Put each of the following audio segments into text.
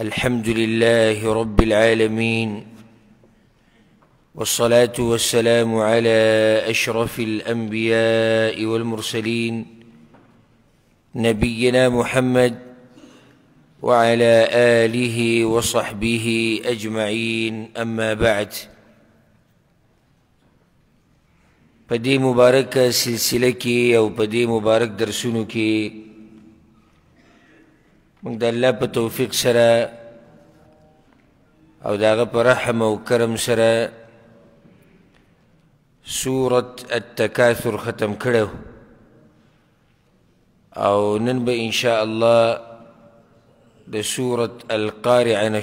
الحمد لله رب العالمين والصلاة والسلام على أشرف الأنبياء والمرسلين نبينا محمد وعلى آله وصحبه أجمعين أما بعد فدي مباركة سلسلكي او فدي مبارك درسونو من د الله په توفیق او د هغه په رحم کرم سورة التكاثر ختم کړی او نن ان شاء الله بسورة سورة القارعه نه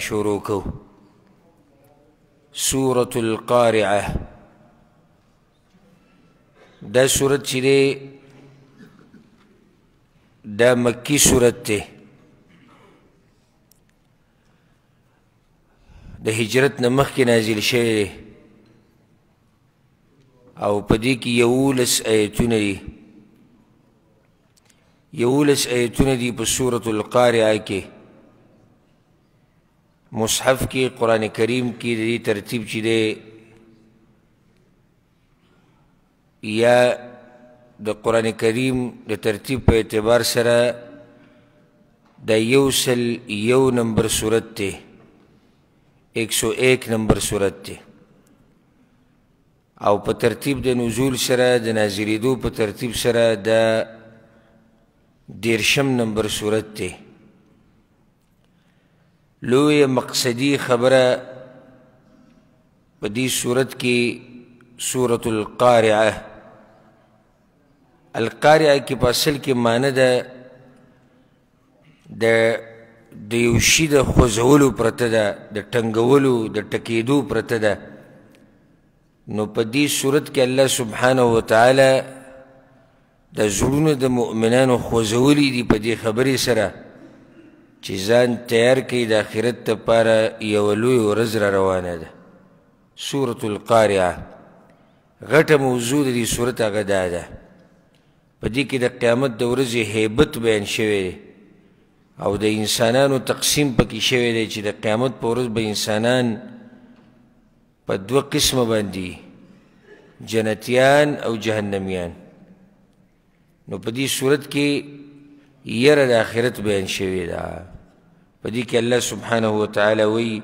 سورة القارعه دا سورة چې دا مکی سورت د هجرت نه مخکې نازل شوی دی او په دې کې یولس آیتونه دي یولس آیتونه دي په سورة القارعه کې مصحف کې قرآن کریم کې د دې ترتیب چې دی یا د قرآن کریم د ترتیب په اعتبار سره د یو سل یو نمبر صورت دی 101 نمبر صورت دی او په ترتیب د نزول سره د نازلېدو په ترتیب سره د دیرشم نمبر صورت دی لوی مقصدی خبره په دې صورت کې سورة القارعه القارعه کې په اصل کې معنی ده د د یو شي د خوځولو پرته ده د ټنګولو د ټکېدو پرته ده نو په دې صورت کې الله سبحانه وتعالی د زړونو د مؤمنانو خوځولي دي په دې خبرې سره چې ځان تیار کړي د آخرت دپاره یوه لوی ورځ را روانه ده سورة القارعه غټه موضوع د دې صورت هغه دا ده په دې کې د قیامت د ورځې هیبت بیان شوی دی او د انسانانو تقسیم پکې شوی دی چې د قیامت په ورځ به انسانان په دوه قسمه باندې جنتیان او جهنمیان نو په دې صورت کې یره د آخرت بیان شوی ده په دې کې الله سبحانه وتعالی وایي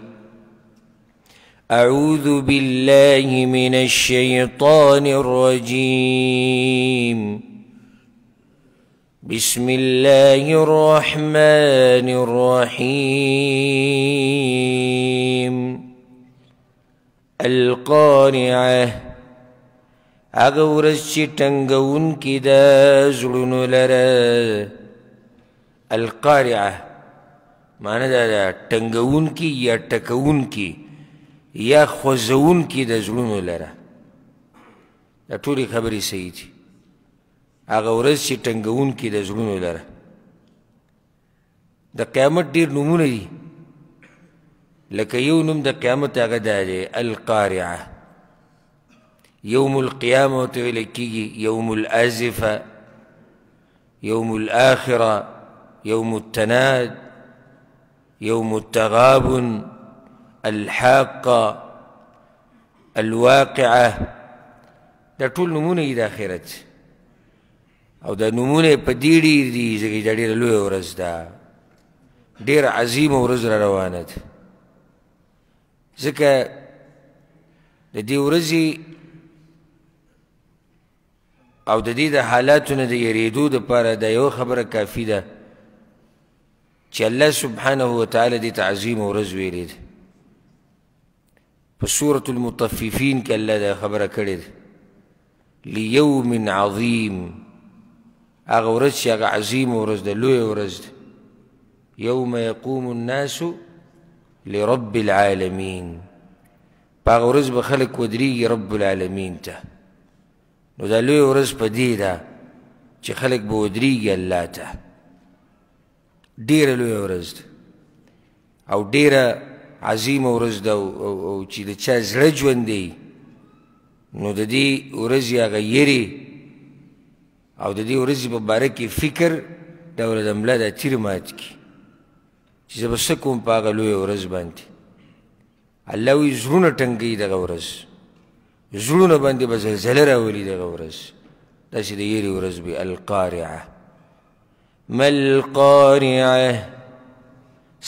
اعوذ بالله من الشیطان الرجیم بسم الله الرحمن الرحيم القارعة أغورس ورځ چې زلون لرا القارعة معنی دا ده كي يا تكون كي يا د زړونو زلون لرا لا توري خبري سيدي هغه ورځ چې ټنګوونکي د زړونو لره د قیامت ډېر نومونه دي لکه یو نوم د قیامت هغه دا دی القارعه یوم القیامه ورته ویلی کېږي یوم الازفه یوم الاخره یوم التناد یوم التغابن الحاقه الواقعه دا ټول نومونه دي د آخرت او د نمونه په دیډی دی چې ډېر لوی ورځ ده ډېر عظیم ورځ را روانه ده ځکه د دې ورځې او د دې د حالاتونو د یریدو دپاره د یو خبره کافي ده چې الله سبحانه وتعالی دې ته عظیم ورځ ویلې ده په سورة المطففین کې الله دا خبره کړې ده لیوم عظیم هغه ورځ چې هغه عظیم ورځ ده لویه ورځ ده یوم یقوم الناس لرب العالمین په هغه ورځ به خلک ودرېږي رب العالمین ته نو دا لویه ورځ په دې ده چې خلک به ودرېږي الله ته ډېره لویه ورځ ده او ډېره عظیمه ورځ ده او چې د چا زړه ژوندی نو د دې ورځې هغه یېرې او د دې ورځې په باره کې فکر دا ورځ ملا دا تیر مات کی چې زه به څه کوم په هغه لویه ورځ باندې الله وایي زړونه ټنګوي دغه ورځ زړونه باندې به زلزله راولي دغه ورځ داسې د یېرې ورځ به القارعه ما القارعه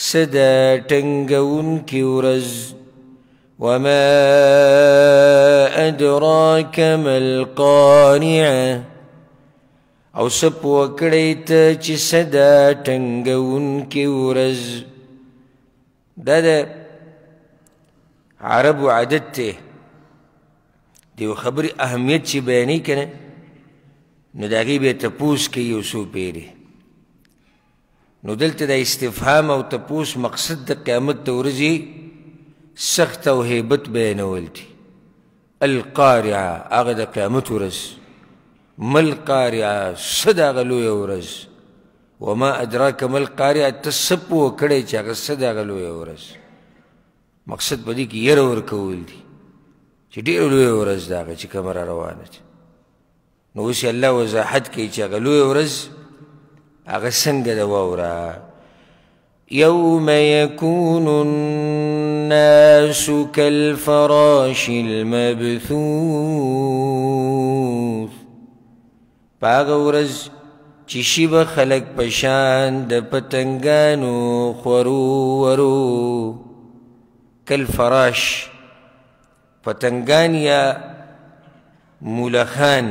څه د ټنګوونکې ورځ وما أدراك ما القارعة او سپ وکړی ته چې صدا ټنګونکې ورځ دا د عربو عادت دی د یو خبرې اهمیت چې بیانوي که نه نو د هغې بیا تپوس کوي یو څو پیرې نو دلته د استفهام او تپوس مقصد د قیامت د ورځې سخت او هیبت بیانول دي القارعه هغه د قیامت ورځ مل قاریا صدا غلوی ورز وما ادراک مل قاریا تسپو کړی چې هغه صدا غلوی ورز مقصد په دې کې یره ورکول دي چې ډېر لوی ورز دا چې کمر روانه ده نو اوس الله وضاحت کوي چې هغه لوی ورز هغه څنګه ده واوره يوم يكون الناس كالفراش المبثوث پاغ ورز چشی به خلق پشان د پتنګانو خورو ورو کل فراش پتنګان یا مولخان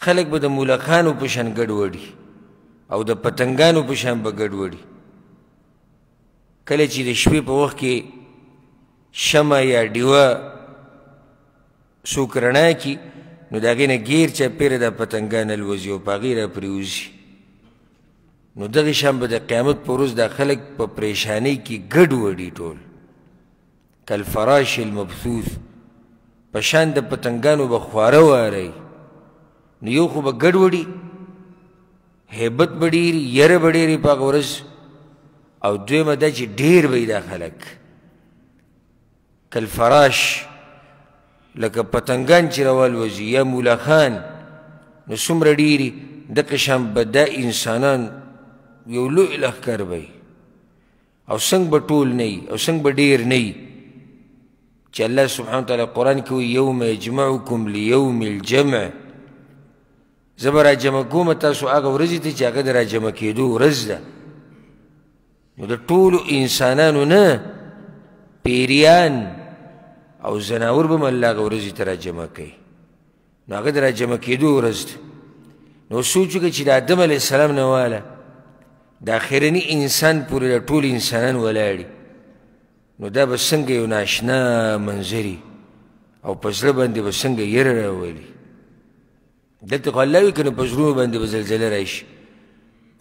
خلق به د مولخانو پشان ګډوډي او د پتنګانو پشان به ګډوډي کله چې د شپې په وخت کې شمع یا ډیوه څوک رڼا کي نو د هغې نه ګیر چاپېره دا پتنګان الوزي او په هغې راپرېوځي نو دغې شان به د قیامت په ورځ دا خلک په پریشانۍ کې ګډ وډي ټول کالفراش المبثوث په شان د پتنګانو به خواره واری نو یو خو به ګډ وډي هیبت به ډېري یره به ډېري په هغه ورځ او دویمه دا چې ډېر به دا خلک کالفراش لکه پتنګان چې راولوځي یا مولاخان نو څومره ډېرې دقه شان به دا انسانان یو لوی لښکر به او څنګه به ټول نه او څنګه به ډېر نه چې الله سبحانه وتعالی قرآن کې وایي یوم یجمعکم لیوم الجمع زه به راجمع کوم تاسو هغه ورځې ته چې هغه د راجمع کېدو ورځ ده نو د ټولو انسانانو نه پیریان او زناور به الله غورزي تر جمع کوي نو هغه در جمع کېدو ورځ نو سوچ وکړي چې د آدم علیه السلام نه واله د آخرني انسان پورې د ټول انسانان ولاړي نو دا به څنګه یو ناشنا منظري او په زړه باندې به څنګه یره راولي دلته خو الله وي که نه په زړونو باندې به زلزله راشي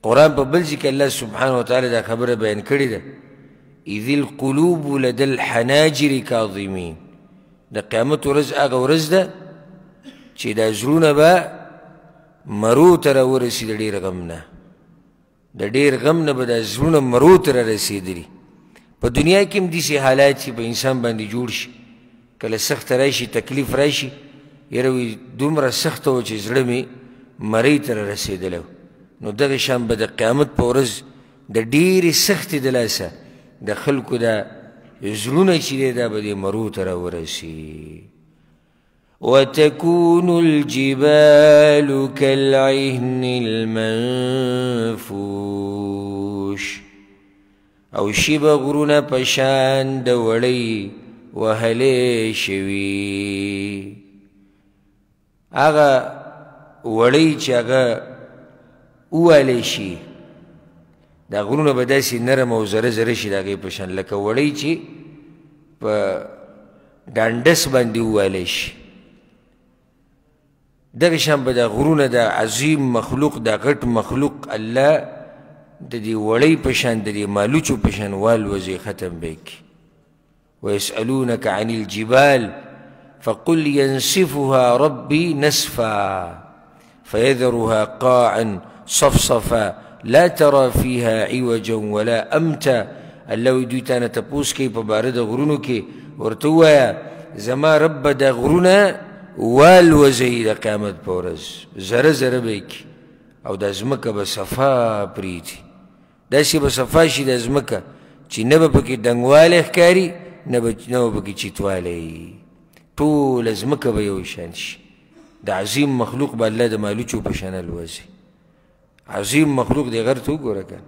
قرآن په بل ځای کې الله سبحانه وتعالی دا خبره بیان کړې ده اذ القلوب لدى الحناجر كاظمين د قیامت ورځ هغه ورځ ده چې دا زړونه به مرو ته راورسي د ډېر غم نه د ډېر غم نه به دا زړونه مرو ته رارسېدلي په دنیا کې هم داسې حالات چې په انسان باندې جوړ شي کله سخت راشي تکلیف راشي یره وي دومره سخته وه چې زړه مې مرۍ ته رارسېدلی نو دغه شان به د قیامت په ورځ د ډېرې سختې د لاسه د خلکو د زړونه چې دی دا به د مرو ته راورسي وتكون الجبال كالعهن المنفوش او شی به غرونه پشان د وړی وهلې شوي هغه وړی چې هغه ووهلی شي دا غرونه به داسې نرم او زره زره شي د هغې په شان لکه وړی چې په ډانډس باندې وویلی شي دغه شان به دا غرونه د عظیم مخلوق د غټ مخلوق الله د دې وړی په شان د دې مالوچو په شان والوځي ختم به کړي ويسألونک عن الجبال فقل ينسفها ربي نسفا فيذرها قاعا صفصفا لا ترى فيها عوجا ولا امتا الله وی دوی تانه تپوس کوي په باره د غرونو کې ورته ووایه زما رب به دا غرونه والوځوي د قیامت په ورځ زره زره به او دا ځمکه به صفا پرېږدي داسې به صفا شي د ځمکه چې نه به پکې دنګوالی ښکاري نه به نه به پکې چیتوالی ټوله ځمکه به یو شان شي د عظیم مخلوق به الله د مالوچو په شان الوځي عظیم مخلوق دی غر ته وګوره که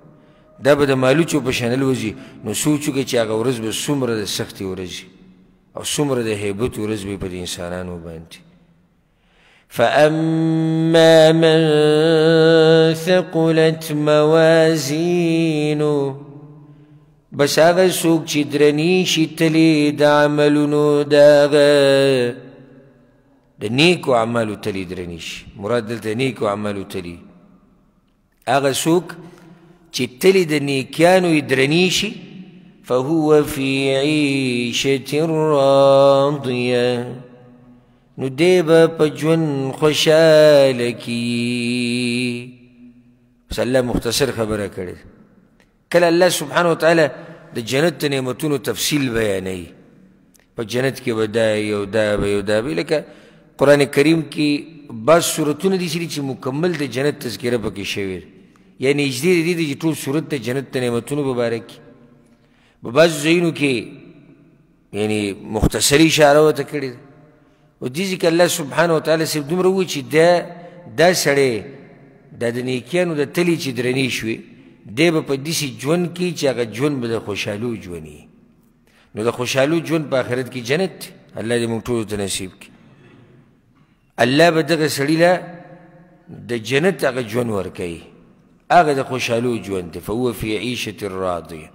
دا به د مالوچو په شانل وځي نو سوچ وکړي چې هغه ورځ به څومره د سختې ورځ او څومره د هیبت ورځ به په دې انسانانو باندې فأما من ثقلت موازينه بس هغه څوک چې درنی شي تلې د عملونو د هغه د نیکو اعمالو تلې درنی شي مراد دلته نیکو اعمالو تلې هغه څوک چې تلی د نیکیانو یې درنې شي فهو فی عیشة راضیه نو دی به په ژوند خوشحاله کي بس الله مختصر خبره کړې کله الله سبحانه وتعالی د جنت د نعمتونو تفصیل بیانوي په جنت کې به دا یو دا به یو دا به لکه قرآن کریم کې بعض صورتونه دي چې مکمل د جنت تذکره پکې شوې یعنی نږدې دي چې ټول صورت ته جنت ته نعمتونو مبارک په بعضو ځایونو کې یعنی مختصري اشاره ورته کړې ده او دې ځکه الله سبحانه وتعالی صرف دومره ووایي چې دا دا سړی دا د نیکیانو د تلې چې درنې شوې دی به په داسې ژوند کې چې هغه ژوند به د خوشحالو ژوند نو د خوشحالو ژوند په آخرت کې جنت دی الله دې موږ ټولو ته نصیب کړي الله به دغه سړي له د جنت هغه ژوند ورکوي هغه د خوشحالو ژوند دی فهو فی عیشة راضیه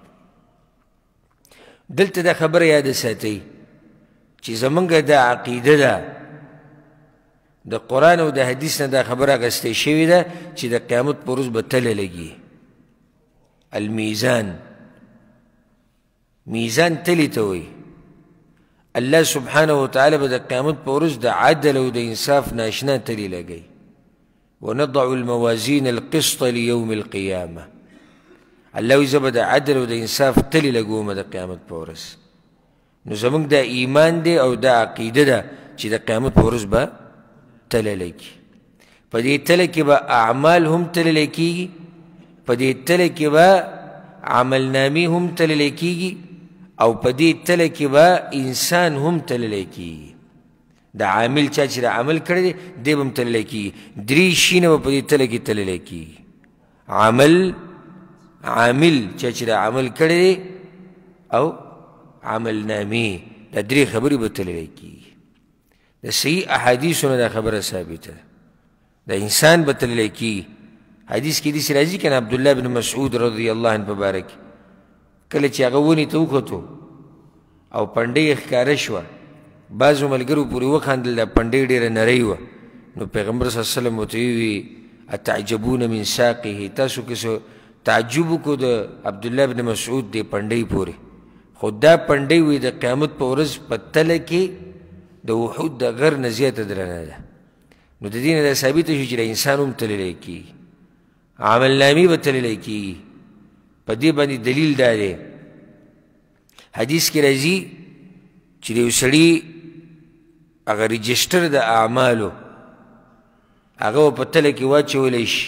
دلته دا خبره یاد ساتئ چې زمونږ د عقیده ده د قرآن او د حدیث نه دا خبره اخیستې شوې ده چې د قیامت په ورځ به تله لګي المیزان میزان تلی ته وایي الله سبحانه وتعالی به د قیامت په ورځ د عدل او د انصاف ناشنا تلی لګوي ونضع الموازین القسط لیوم القیامه الله وی زبد عدل او د انصاف تل لګوم د قیامت پورس نو زمونږ د ایمان دی او د عقیده ده چې د قیامت پورس به تل لکی په دې تل کې به اعمال هم تل لکی په دې تل کې به عمل نامی هم تل لکی او په دې تل کې به انسان هم تل لکی د عامل چا چې د عمل کړی دی دی به هم تللی کېږي درې شیونه به په دې تله کې تللی کېږي عمل عامل چا چې د عمل کړی دی او عمل نامې دا درې خبرې به تللی کېږي د صحیح احادیثو نه دا خبره ثابته ده د انسان به تللی کېږي حدیث کې داسې راځي که نه عبدالله بن مسعود رضی الله عنه په باره کې کله چې هغه ونې ته وکتو او پنډۍ یې ښکاره شوه بعضو ملګرو پورې وخندل دا پنډۍ ډېره نرۍ وه نو پیغمبر صلی الله علیه وسلم ورته ووي اتعجبون من ساقه تاسو کسو تعجب وکړو د عبدالله بن مسعود دی پنډۍ پورې خو دا پنډۍ وي د قیامت په ورځ په تله کې د وحود د غر نه زیاته درنه ده نو د دې نه دا ثابته شو چې انسان هم تللی کېږي عمل نامی به تللی کېږي په دې باندې دلیل دا دی حدیث کې راځي چې د یو سړي هغه رجسټر د اعمالو هغه په تله کې واچولی شي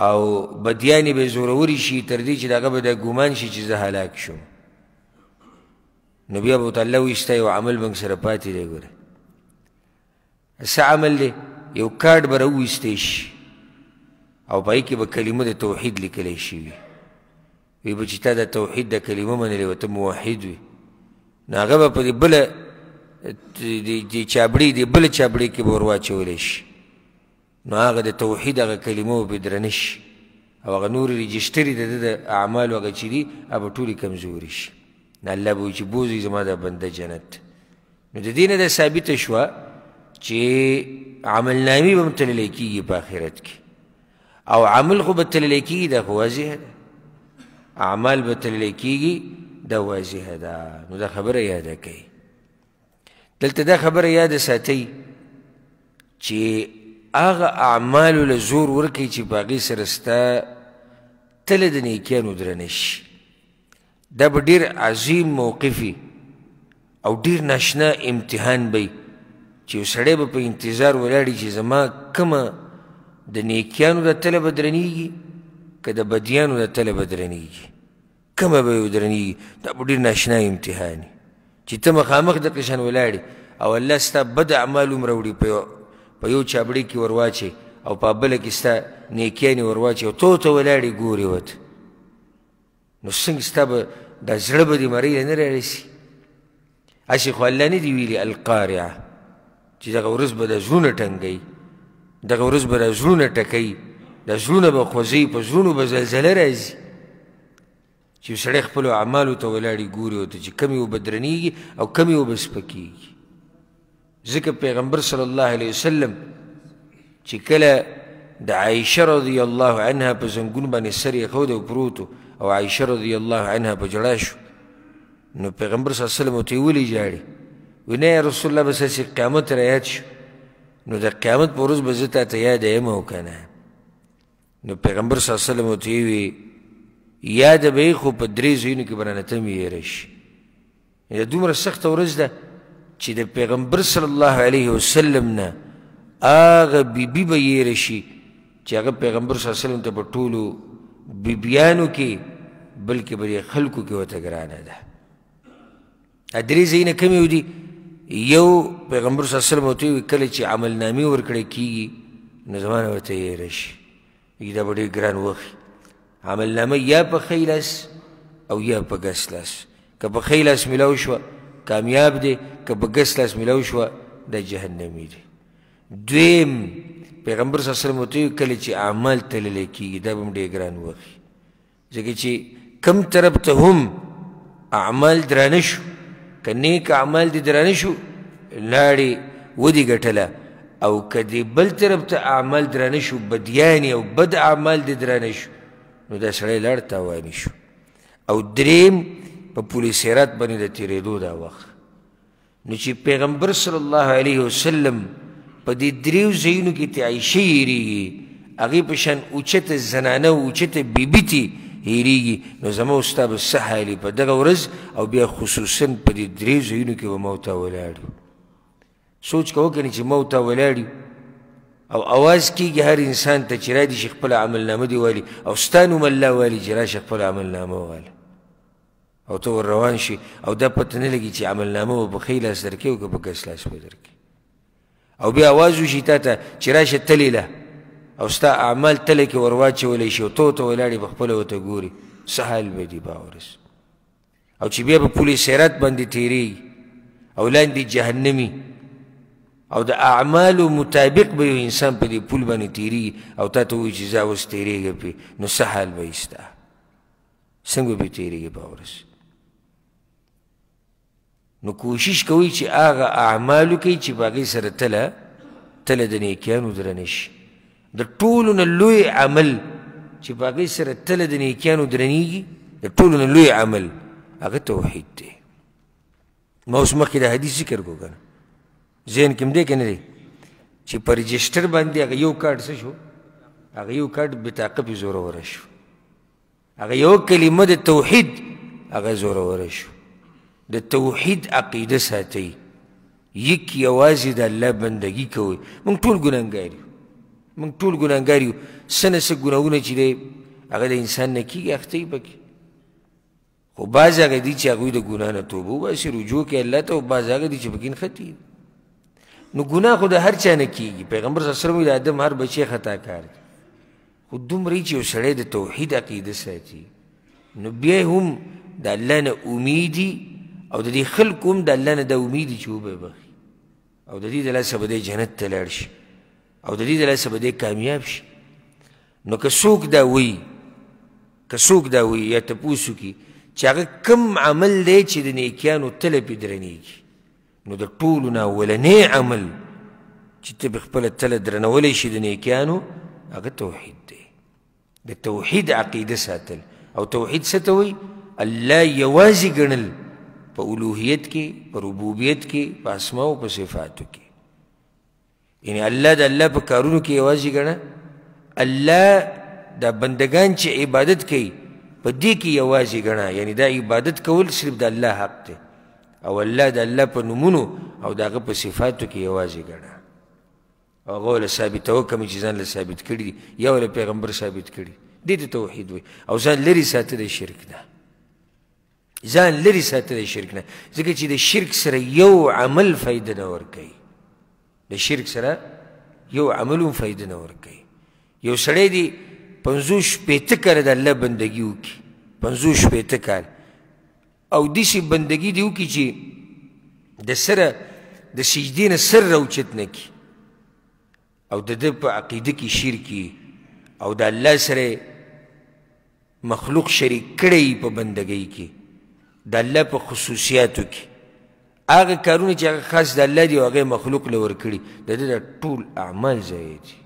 او بدیانې به زوروري شي تر دې چې د هغه به دا ګمان شي چې زه هلاک شوم نو بیا به ورته الله وایستی او عمل به سره پاتې دی ګوره څه عمل دی یو کارډ به راوویستی شي او په کې به کلمه د توحید لیکلی شي وي وی به چې تا د توحید د کلمه منلې وه ته موحد وي نو هغه به په دې بله دی چابړي دی بل چابړي کې به ور واچولی شي نو هغه د توحید هغه کلمو به درنه شي او هغه نور رجسټرې د ده د اعمالو هغه چې دي هغه به ټولې کمزورې شي نو الله به وایي چې بوځي زما دا بنده جنت نو د دې نه دا ثابته شوه چې عملنامې به هم تللی کېږي په آخرت کې او عمل خو به تللی کېږي دا خو واضحه ده اعمال به تللی کېږي دا واضحه ده نو دا خبره یاده کوي دلته دا خبره یاد ساتئ چې هغه اعمالو له زور ورکوي چې په هغې سره ستا تله د نیکیانو درنه شي دا به ډېر عظیم موقف او ډېر ناشنا امتحان به چې یو سړی به په انتظار ولاړي چې زما کومه د نیکیانو د تله به درنیږي که د بدیانو د تله به درنیږي کومه به یې درنیږي دا به ډېر ناشنا امتحان وي چې ته مخامخ د قشن ولاړې او الله ستا بد اعمال هم راوړي په یو په یو چابړي کې ورواچي او په بله کې ستا نیکیانې ورواچي او تو ته ولاړې ګورې وته نو څنګه ستا به دا زړه به دې مرۍ نه رارسي هسې خو الله نه دي ویلي القارعه چې دغه ورځ به د زړونه ټنګوي دغه ورځ به د زړونه ټکوي د زړونه به خوځوي په زړونو به زلزله راځي چې سړی خپلو اعمالو ته ولاړي ګوري ورته چې کمې اوبه درنیږي او کمې اوبه سپکیږي ځکه پیغمبر صلی الله علیه وسلم چې کله د عایشه رضی الله عنها په زنګون باندې سر یې ښود او پروت او عایشه رضی الله عنها په جړا شو نو پیغمبر صلی الله علیه وسلم ورته یې ولې ژاړي وی نه رسول الله بس چې قیامت را یاد شو نو د قیامت په ورځ به زه تا ته یاد یم او که نه نو پیغمبر صلی الله علیه وسلم ورته یې یاد به خو په درې ځینو کې برانه تم یې راشي دا دومره سخت ورځ ده چې د پیغمبر صلی الله علیه وسلم نه هغه بیبي به یې راشي چې هغه پیغمبر صلی الله علیه وسلم ته په ټولو بیبیانو کې بلکې بری خلکو کې وته ګرانه ده درې ځینه کمی ودي یو پیغمبر صلی الله علیه وسلم ته کله چې عمل نامې ورکړې کیږي نو زمانه ورته یې راشي دا به ډېر ګران وخت عمل نامه یا په خیلس او یا په ګسلس که په خیلس ملو شو کامیاب دی که په ګسلس ملو شو د جهنمی دی دویم پیغمبر صلی الله علیه وسلم ته کله چې عمل تلل کېږي دا به ډېر ګران وخت ځکه چې کم طرف ته هم اعمال درانه شو که نیک اعمال دې درانه شو لاړې ودې ګټله او که دې بل طرف ته اعمال درانه شو بدیانې او بد اعمال دې درانه شو نو دا سړی لړ تاواني شو او دریم په پولیس سیرت باندې د تیرېدو دا وخت نو چې پیغمبر صلی الله علیه وسلم په دې دریو ځایونو کې تعیشې هېرېږي هغې په شان اوچته زنانه اوچته بیبي تي هېرېږي نو زما ستا به څه حالي په دغه ورځ او بیا خصوصا په دې دریو ځایونو کې به ما ورته ولاړ سوچ کوه که نه چې ما ورته ولاړ یو او اواز کیږي هر انسان ته چې را دي شي خپل عملنامه دي والي او ستا نوم الله والي چې راشه خپل عملنامه واله او ته ور روان شي او دا پته نه لګي چې عملنامه به په ښی لاس درکړي او که په کس لاس به درکړي او بیا اواز وشي تا ته چې راشه تلیله او ستا اعمال تله کې ور واچولی شي او تو ته ولاړې به خپله ورته ګوري څه حال به دي باورس او چې بیا به پولې سیرت باندې تیریږي او لاندې جهنمي او د اعمالو مطابق به یو انسان په دې پول باندې تیری او تا ته وایي چې زه اوس تیریږم پې نو څه حال به یې ستا څنګه به تیریږي په ورځ نو کوشش کوئ چې هغه اعمالو کوي چې په هغې سره تله تله د نیکیانو درنه شي د ټولو نه لوی عمل چې په هغې سره تله د نیکیانو درنیږي د ټولو نه لوی عمل هغه توحید دی ما اوس مخکې د حدیث ذکر کو که ذهن کې مده کې نه دی چې په رجسټر باندې هغه یو کارت څه شو هغه یو کارت به تعقب زورور شو هغه یو کلمه د توحید هغه زورور شو د توحید عقیده ساتي یک یوازې د الله بندگی کوي موږ ټول ګناهګار یو موږ ټول ګناهګار یو څه نه څه ګناهونه چې دی هغه د انسان نه کېږي اختی پکې خو بعض هغه دي چې هغوی د ګناه نه توبه وباسي رجوع کوي الله ته او بعض هغه دي چې پکې نښتي نو ګناه خو د هر چا نه کیږي پیغمبر صلی الله علیه وسلم د ادم هر بچی خطا کار دی خو دومره چې یو سړی د توحید عقیده ساتي نو بیا هم د الله نه امیدي او د دې خلکو هم د الله نه د امیدي چې وببخي او د دې د لاسه به دی جنت ته لاړ شي او د دې د لاسه به دی کامیاب شي نو که څوک دا وایي که څوک دا وایي یا تپوس وکړي چې هغه کوم عمل دی چې د نیکیانو تله پې درنیږي نو د ټولو نه اولنې عمل چې ته به خپله تله درنولی شي د نیکیانو هغه توحید دی د توحید عقیده ساتل او توحید څه ته وایي الله یوازې ګڼل په الوهیت کې په ربوبیت کې په اسماو په صفاتو کې یعنی الله د الله په کارونو کې یوازې ګڼه الله دا بندگان چې عبادت کوي په دې کې یوازې ګڼه یعنی دا عبادت کول صرف د الله حق دی او الله د الله په نومونو او دغه په صفاتو کې یوازې ګڼه او هغه له ثابتو کوم چې ځان له ثابت کړي دي یا له پیغمبر ثابت کړي دې ته توحید وي او ځان لري ساتي د شرک نه ځان لري ساتي د شرک نه ځکه چې د شرک سره یو عمل فایده نه ورکوي د شرک سره یو عمل هم فایده نه ورکوي یو سړی دی پنځوس شپېته کاله د الله بندګي وکړي پنځوس شپېته کاله او دسی بندگی دیو کی چې د سره د سجدې نه سر راوچت نه کی او د ده په عقیده کې شرک او د الله سره مخلوق شریک کړی په بندګۍ کې د الله په خصوصیاتو کې هغه کارونه چې هغه خاص د الله دی او هغه مخلوق له ورکړي د ده د ټول اعمال ضایع دي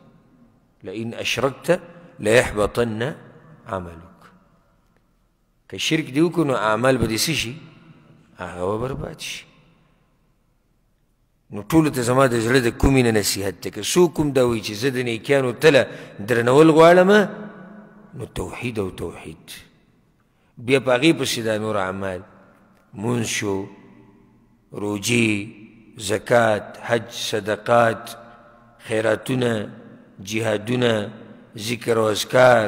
لئن اشرکته لیحبطن عملو که شرک دی وکړو نو عمل به دې څه شي هغه به برباد شي نو ټولو ته زما د زړه د کومې نه نصیحت دی که څوک هم دا وایي چې زه د نیکیانو تله درنول غواړم نو توحید او توحید بیا په هغې پسې دا نور اعمال مونځ شو روجې زکات حج صدقات خیراتونه جهادونه ذکر و اذکار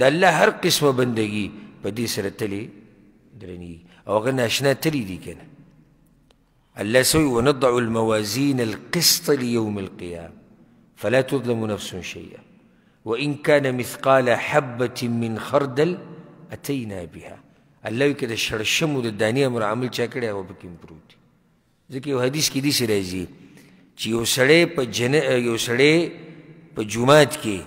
د الله هر قسمه بندگی په دې سره تلې درنی او هغه ناشنا تلې دي کنه الله سوي ونضع الموازين القسط ليوم القيامه فلا تظلم نفس شيئا وان كان مثقال حبه من خردل اتينا بها الله یې کده شړشمو د دانی امر عمل چا کړی او پکې پروت ځکه یو حدیث کې دې سره راځي چې یو سړی په جن یو سړی په جمعات کې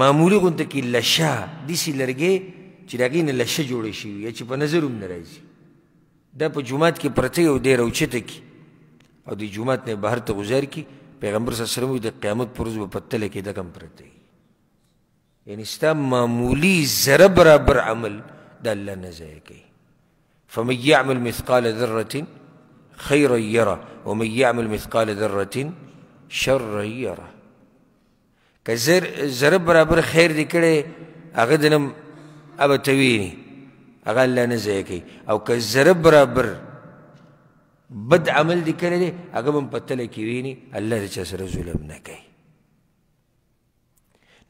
معمولی غونته کې لشه داسې لرګی چې د هغې نه لشه جوړه شوي یا چې په نظر هم نه راځي دا په جومات کې پرته یو دی راوچته کي او د جومات نه بهر ته غزار کي پیغمبر صلی الله علیه وسلم د قیامت پر ورځ به په تله کې دکم پرته وي یعنی ستا معمولی ذره برابر عمل د الله نه ضایع کوي فمن یعمل مثقال ذرة خیرا یره ومن یعمل مثقال ذرة شرا یره که زر زر برابر خیر دی کړي هغه دنم اب توی هغه الله نه ځای کوي او که زر برابر بد عمل دی کړی دی هغه به هم په تله کې ویني الله د چا سره ظلم نه کوي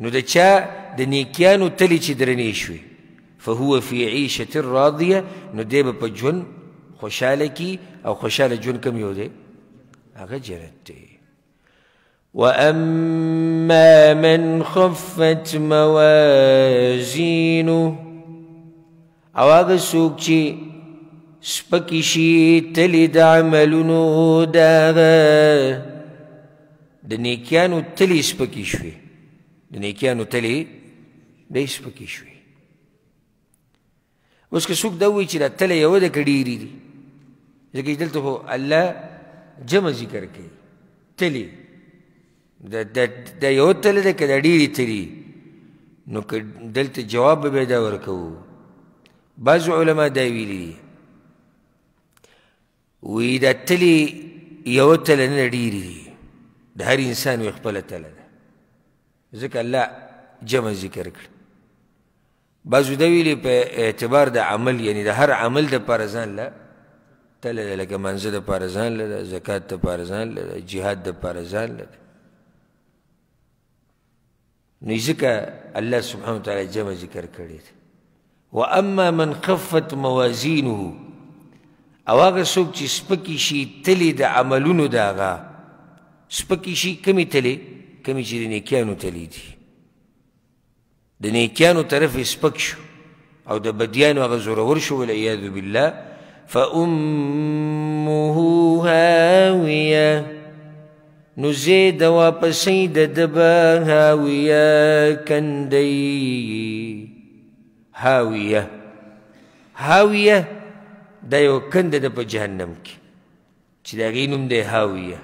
نو د چا د نیکیانو تلې چې درنې شوې فهو فی عیشة راضیه نو دی به په ژوند خوشحاله کی او خوشحاله ژوند کوم یو دی هغه جنت دی واما من خفت موازینو او هغه څوک چې سپکی شي تلی د عملونو دغه د نیکیانو تلی سپکی شوي د نیکیانو تلی دی سپکی شوي اوس که څوک دا وایي چې دا تلی یوه ده که ډېرې دي ځکه چې دلته خو الله جمع ذکر کوي تلی د د د یو تل د کډ ډیری تری نو ک دلته جواب به دا ورکو بعض علما دا ویلي وی د تلی یو تل نه ډیری د هر انسان یو خپل تل ده ځکه الله جمع ذکر کړ بعضو دا ویلي په اعتبار د عمل یعنی د هر عمل د پر ځان له تل لکه منځ د پر ځان له زکات د پر ځان له جهاد د پر ځان له نو ځکه الله سبحانه وتعالی جمع ذکر کړی دی و اما من خفت موازینه او هغه څوک چې سپکی شي تلی د عملونو د هغه سپکی شي کمی تلی کمی چې د نیکیانو تلی دي د نیکیانو طرف یې سپک شو او د بدیانو هغه زورور شو والعیاذ بالله فامه هاویه نو زید واپسی د دبا هاویه کندی هاویه هاویه د یو کند د په جهنم کې چې دا غینوم دی هاویه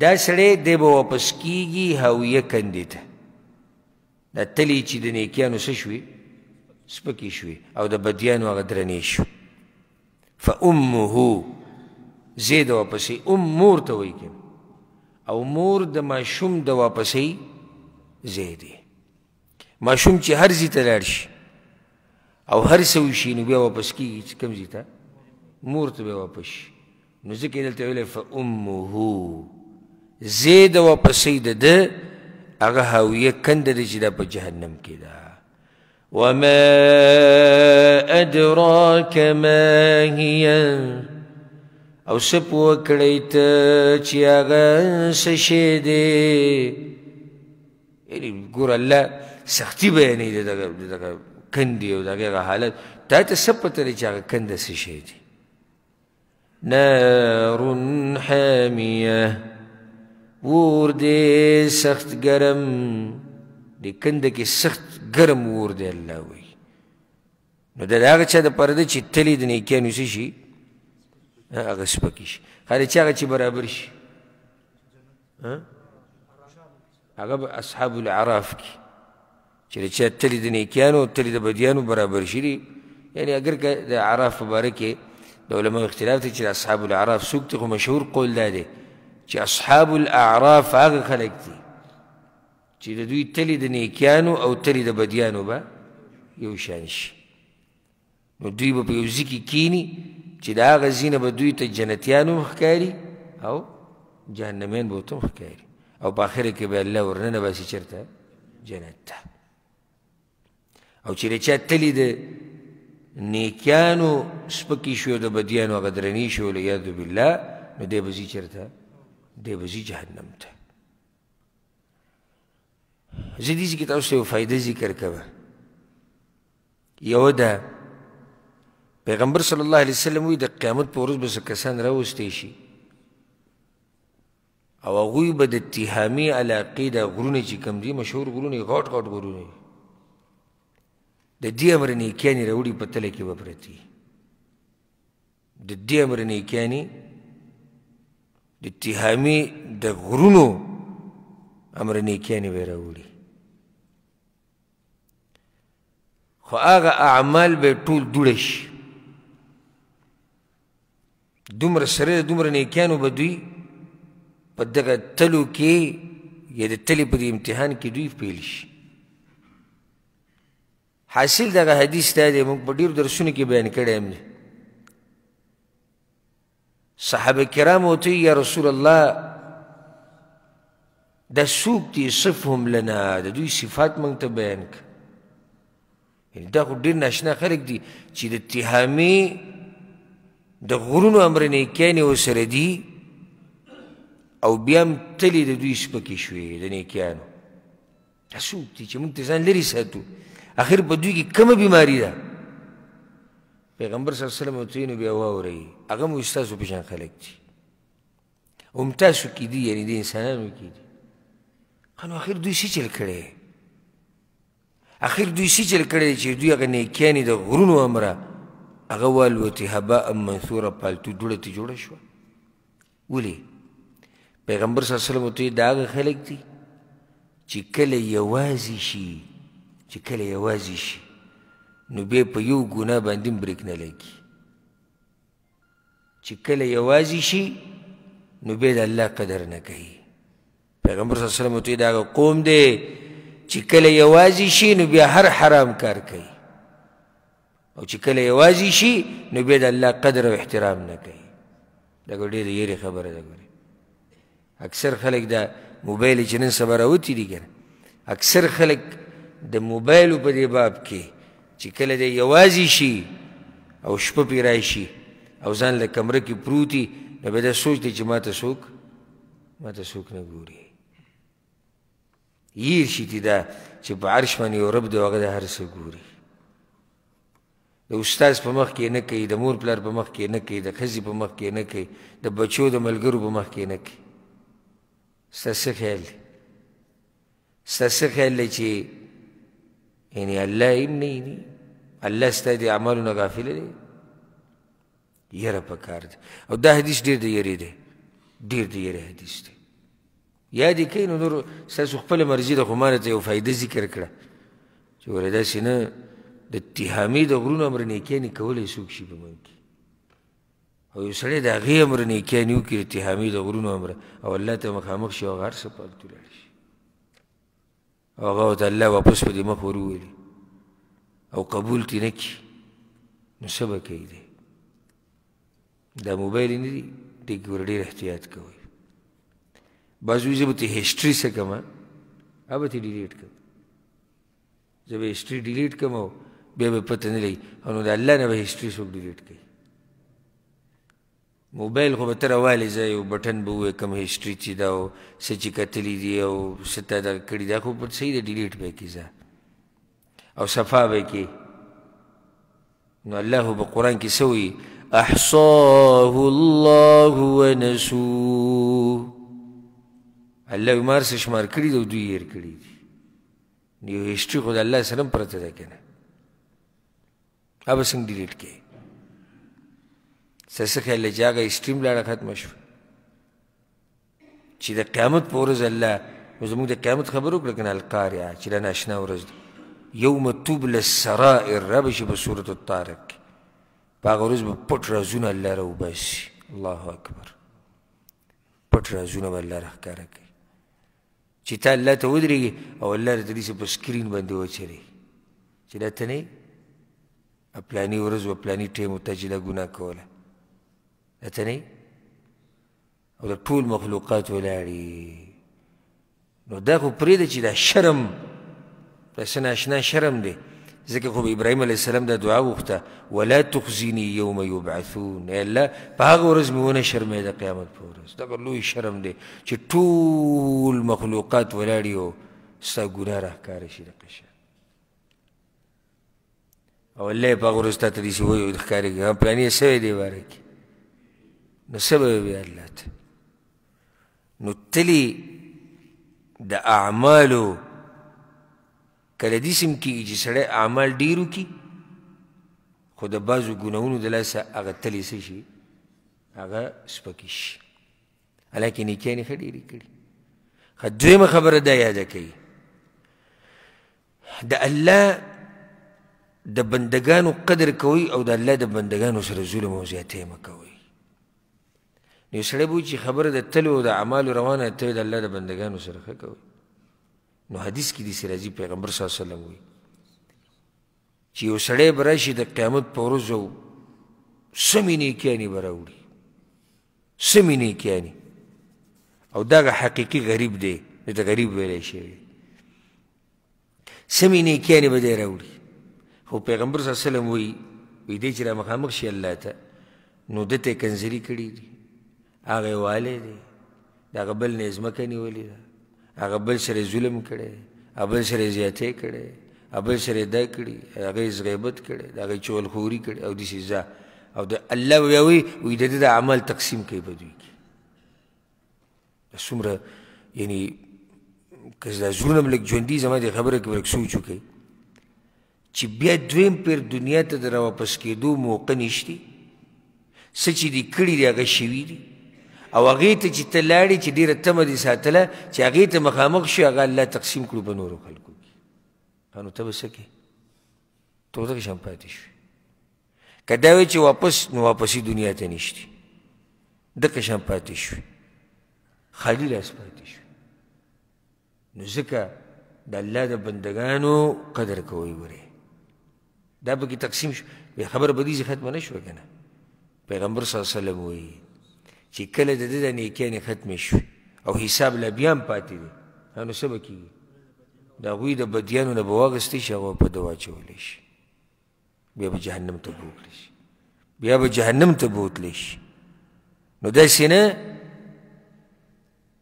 دا سړی دی به واپس کیږي هاویه کندې ته دا تلی چې د نیکیانو څه شوي سپکې شوي او د بدیانو هغه درنې شو فامه زید واپسې ام مور ته وایي او مور د ماشوم د واپسۍ ځای دی ماشوم چې هر ځای ته لاړ شي او هر څه وشي نو بیا واپس کېږي چې کوم ځای ته مور ته بیا واپس شي نو ځکه یې دلته ویلی فامه ځای د واپسۍ د ده هغه هاویه کنده ده چې دا په جهنم کې ده وما أدراك ما هي او سپو کړی ته چې هغه سشه دی یعنی ګور الله سختی بیانې د دغه کندې او دغه حالت تا ته څه پته دی چې هغه کنده سشه دی نار حامیه ور دی سخت ګرم د کنده کې سخت ګرم ور دی الله وی نو د هغه چا د پرده چې تلی د نیکیانو څه شي هغه سپکی شي خالي چې هغه چې برابر شي هغه به اصحاب العراف کې چې چا تلې د نیکیانو تلې د بدیانو برابر شي یعنی اگر که د عراف په باره کې د علماو اختلاف دی چې اصحاب العراف څوک دي خو مشهور قول دا دی چې اصحاب الاعراف هغه خلک دي چې د دوی تلې د نیکیانو او تلې د بدیانو به یو شان شي نو دوی به په یو ځای کې کینی چې دا غزینه به دوی ته جنتیانو مخکاری او جهنمین به ته مخکاری او په اخر کې به الله ورننه باسي چیرته جنت ته او چې چا تلی د نیکیانو سپکی شو د بدیانو هغه درنی شو لیاذ بالله نو دی به ځي چیرته دی به ځي جهنم ته زه دې کې تاسو ته فایده ذکر کوم یو ده پیغمبر صلی الله علیه وسلم وی د قیامت پر ورځ به کسان راوستي شي او هغوی به د اتهامي علاقې د غرونه چې کوم دي مشهور غرونه غټ غټ غرونه د دې امر نیکیانې راوړي په تله کې به پرتي د دې امر نیکیانې د اتهامي د غرونو امر نیکیانې به راوړي خو هغه اعمال به ټول دوړه شي دومره سره دومره نیکانو به دوی په دغه تلو کې یا د تلې په امتحان کې دوی پیل شي حاصل دغه حدیث دا دی موږ په ډیرو درسونو کې بیان کړی یم صحابه کرام ورته یا رسول الله دا څوک دي صفهم لنا د دوی صفات موږ ته بیان کړه یعنی دا خو ډېر ناشنا خلک دي چې د اتهامي د غرونو امر نه کینه وسره دی او بیا هم تلی د دوی شپکې شوې د نیکیانو دا څوک دي چې موږ ته ځان لرې ساتو اخر په دوی کې کومه بیماري ده پیغمبر صلی الله علیه وسلم ورته نو بیا واورئ هغه مو ستاسو پېژان خلک دي هم تاسو کې دي یعنې د انسانانو کې دي خو نو اخر دوی څه چل کړی اخر دوی څه چل کړی چې دوی هغه نیکیانې د غرونو امره هغه والوتې هباء منثوره پالتو دوړه تې جوړه شوه ولې پیغمبر صلی الله علیه وسلم ته دا هغه خلک دي چې کله یوازې شي چې کله یوازې شي نو بیا په یو ګناه باندې بریک نه لګي چې کله یوازې شي نو بیا د الله قدر نه کوي پیغمبر صلی الله علیه وسلم ته دا قوم دی چې کله یوازې شي نو بیا هر حرام کار کوي او چې کله یوازې شي نو بیا د الله قدر او احترام نه کوي دا ډېره یېرې خبره ده ګورې اکثر خلک د موبایل چې نن سبا راوتي دي که اکثر خلک د موبایلو په دې باب کې چې کله دی یوازې شي او شپه پې راشي او ځان له کمره کې پروت وي نو بیا دا سوچ دی چې ماته څوک ماته څوک نه ګوري یېر شي تي دا چې په عرش باندې یو رب دی هغه د هر څه ګوري د استاد په مخ کې نه کوي د مور پلار په مخ کې نه کوي د خزي په مخ کې نه کوي د بچو د ملګرو په مخ کې نه کوي ستاسو خیال ستاسو خیال چې یعنی الله ایم نه یعنی الله ستاسو د اعمالو نه غافل دی یره پکار دی او دا حدیث ډیر د یری دی ډیر د یری حدیث دی یاد یې کوي نو نور ستاسو خپله مرضي ده خو ما راته یو فایده ذکر کړه چې ورې داسې نه د اتهامي د غرونو امر نیکیانې کولی څوک شي په موږ کې او یو سړی د هغې امر نیکیانې وکړي اتهامي د غرونو امر او الله ته مخامخ شي او هغه هر څه پالتو لاړ شي او هغه ورته الله واپس په دې مخ ور وویلي او قبول ترې نه کړي نو څه به کوي دی دا موبایل نه دی دې کې ور ډېر احتیاط کوئ بعض وایي زه به تې هسټري څه کړم هغه به تې ډیلیټ کړم زه به هسټري ډیلیټ کړم او بیا به پته نه لګي او نو د الله نه به هسټري څوک ډیلیټ کوي موبایل خو به ته راوالې ځای یو بټن به ووایې کوم هسټري چې دا او څه چې کتلي دي او څه تا دا کړي دا خو په صحیح ده ډیلیټ به یې کړي ځه او صفا به یې کړي نو الله په قرآن کې څه وایي احصاه الله ونسوه الله یې مار څه شمار کړي دي او دوی یې هېر کړي دي نو یو هسټري خو د الله سره هم پرته ده که نه अब संग डिलीट के سسه خیال جاګه سټریم لاړه ختم شو چې د قیامت پورز الله زموږ د قیامت خبرو کړ کنه القارعه چې له ناشنا ورځ یوم تبل السرائر رب چې په سورۃ الطارق په هغه ورځ به پټ رازونه الله راوباسي الله اکبر پټ رازونه به الله راښکاره کوي چې تا الله ته ودرېږي او الله درې په سکرین باندې وچري چې دا ته نه پلانی ورځ و پلانی ټیم متجله ګناه کوله دته نه او د ټول مخلوقات ولاړي نو دا خو پرېږده چې دا شرم داسې ناشنا شرم دی ځکه خو ابراهیم علیه السلام دا دعا وغوښته ولا تخزینی یوم یبعثون ای الله په هغه ورځ مې ونه شرمې د قیامت په ورځ دغه لوی شرم دی چې ټول مخلوقات ولاړي او ستا ګناه راښکاره شي دقه شرم او الله په غوړستا ته دي شي وي ښکاریږي هم پلانې سوی دی باره کې نو څه به وي الله ته نو تلي د اعمالو کله داسې هم کېږي چې سړی اعمال ډېر وکړي خو د بعضو ګناهونو د لاسه هغه تلې څه شي هغه سپکې شي حالانکې نیکیانې ښه ډېرې کړي ښه دویمه خبره دا یاده کوي د الله د بندگانو قدر کوي او د الله د بندگانو سره ظلم او زیاتی مه کوئ نو سړی به چې خبره د تلو او د اعمالو روانه ته د الله د بندگانو سره ښه کوئ نو حدیث کې داسې راځي پیغمبر صلی الله وسلم وایي چې یو سړی به راشي د قیامت په ورځ او سمې نیکیانې به راوړي سمې نیکیانې او دغه حقیقي غریب دی د غریب ویلی شوی سمې نیکیانې به دی راوړي خو پیغمبر صلی الله علیه وسلم وی وی دی چې را مخامخ شي الله ته نو ده ته کنځري کړي دي هغه یې والی دی د هغه بل نه یې ځمکه نیولې ده هغه بل سره ظلم کړی هغه بل سره زیاتی کړی هغه بل سره دا کړي هغه یې غیبت کړی د هغه چولخوري کړې او داسې ځا او د الله بیا وی وی د ده د عمل تقسیم کوي په دوی کې څومره یعنی که زړونه ملک ژوندي زما دې خبره کې ورک سوچ وکړي چې بیا دویم پر دنیا ته د راواپس کېدو موقع نشتی څه چې دې کړي دي هغه شوي دي او هغې ته چې ته لاړې چې ډېره تمه دې ساتله چې هغې ته مخامخ شو هغه الله تقسیم کړو په نورو خلکو کې نو ته به څه کې ته دغه شان پاتې شوې که دا وایي چې واپس نو واپسي دنیا ته نشتی دغه شان پاتې شوې خالي لاس پاتې شوې نو ځکه د الله د بندګانو قدر کوئ ورئ دا به کې تقسیم شو بیا خبره به دې ختمه نه شوه که نه پیغمبر صلی الله وسلم وایي چې کله د ده د نیکیانې ختمې شوې او حساب لا بیا هم پاتې دی نو څه به کېږي د هغوی د بدیانو نه به واخیستې شي هغه په ده واچولی شي بیا به جهنم ته بوتلی شي بیا به جهنم ته بوتلی شي نو داسې نه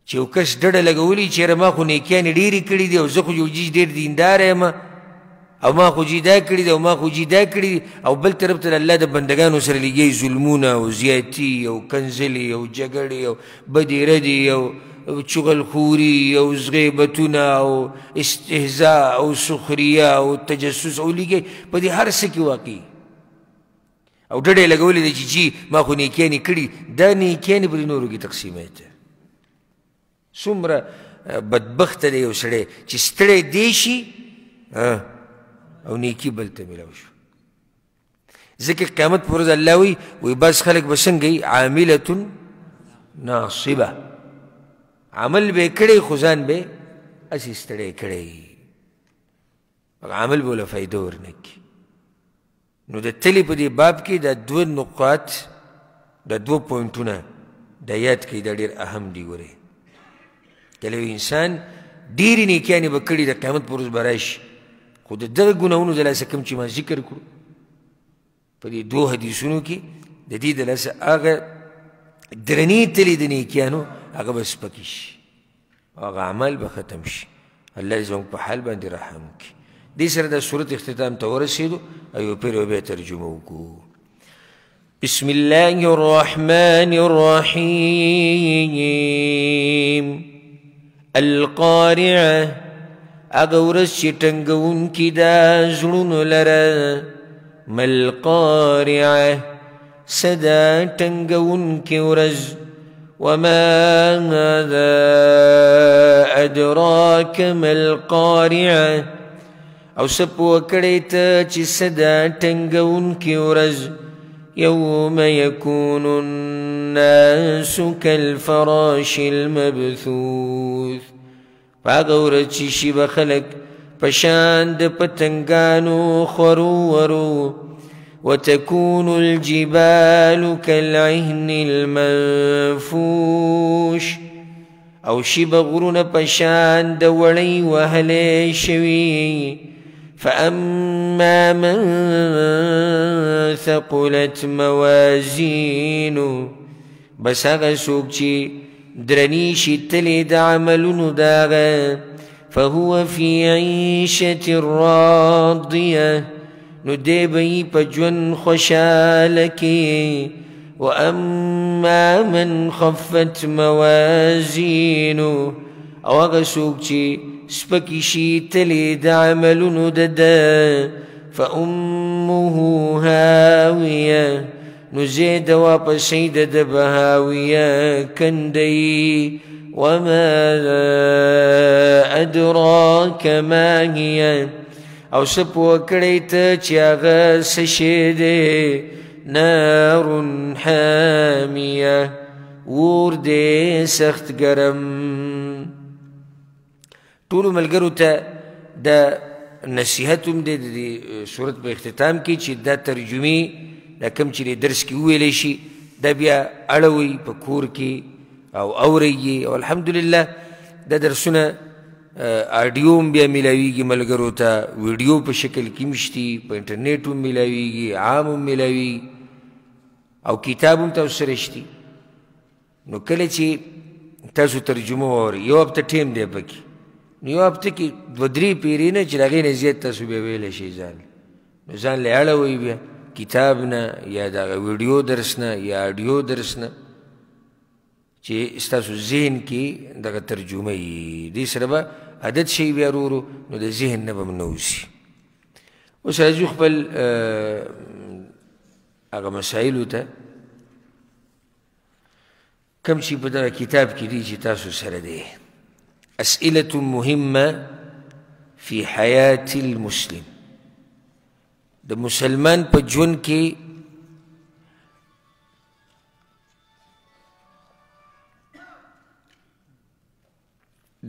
چې یو کس ډډه لګولي چېره ما خو نیکیانې ډېرې کړي دي او زه خو یو جیج ډېر دینداره یم او ما خو جیدا کړی او ما خو جیدا کړی او بل طرف ته الله د بندگانو سره لګي ظلمونه او زیاتی او کنزلی او جګړې او بدی ردی او چغلخوري او زغیبتونه او استهزاء او سخریه او تجسس او لګي په دې هر څه کې واقع او ډډې لګولې دي چې جی ما خو نیکیانې کړي دا نیکیانې پر نورو کې تقسیمېت څومره بدبخته دی یو سړی چې ستړی دی شي او نیکی بل ته ملو شو ځکه قیامت پر ورځ الله وي وایي بعض خلک به څنګه وي عاملتون ناصبه عمل به یې کړی خو ځان به هسې ستړی کړی عمل به له فایده ورنه کړي نو د تلی په دې باب کې دا دوه نقاط دا دوه پوینټونه د یاد کې دا ډېر اهم دي ورې کله انسان ډېرې نیکیانې به کړي د قیامت پر ورځ به راشي خو د دغه ګناهونو د لاسه کوم چې ما ذکر کړو په دې دوه حدیثونو کې د دې د لاسه هغه درنې تلې د نیکیانو هغه به سپکې شي هغه عمل به ختم شي الله زموږ په حال باندې رحم وکړي دې سره د صورت اختتام ته ورسېدو او یو پیر به ترجمه وکړو بسم الله الرحمن الرحيم القارعه اغورس چی تنگون کی دا زلون لرا ملقارعه سدا تنگون کی ورز وما هذا أدراك ما القارعة أو سبو كريتا تسدا تنقون كيورز يوم يكون الناس كالفراش المبثوث پاگور چیشی بخلق پشاند پتنگانو و وتكون الجبال كالعهن المنفوش او شی غرون پشان د وړی وهلې شوی فاما من ثقلت موازينو بس هغه څوک شتل تلي دعمل داغا فهو في عيشة راضية بي بجون خشالك وأما من خفت موازينه أو أغسوك سبكشي تلي دعملون ددا فأمه هاوية نو زیدوا پسید د كندي وما أدراك ما هي او سپو وكريت ته چې نار حامية وردي سخت قرم ټولو ملګرو ته دا نصیحت هم دی د سورة باختتام كي دا ترجمي دا کم چې درس کې ویلې شي دا بیا اړوي په کور کې او اوري او الحمدلله دا درسونه آډیو هم بیا ملاویږي ملګرو ته ویډیو په شکل کې مشتي په انټرنیټ هم ملاویږي عام هم ملاویږي او کتاب هم تاسو سره شتي نو کله چې تاسو ترجمه واورئ یو هفته ټیم دی پکې نو یو هفته کې دوه درې پیرې نه چې د هغې نه زیات تاسو بیا ویلی شئ ځان نو ځان له اړوئ بیا کتاب نه یا دغه ویډیو درس نه یا آډیو درس نه چې ستاسو ذهن کې دغه ترجمه یي دې سره به عادت شي بیا ورو نو د ذهن نه به م نه اوسي اوس راځو خپل هغه مسایلو ته کم چې په دغه کتاب کې دي چې تاسو سره دی اسئله مهمه في حياه المسلم د مسلمان په جون کې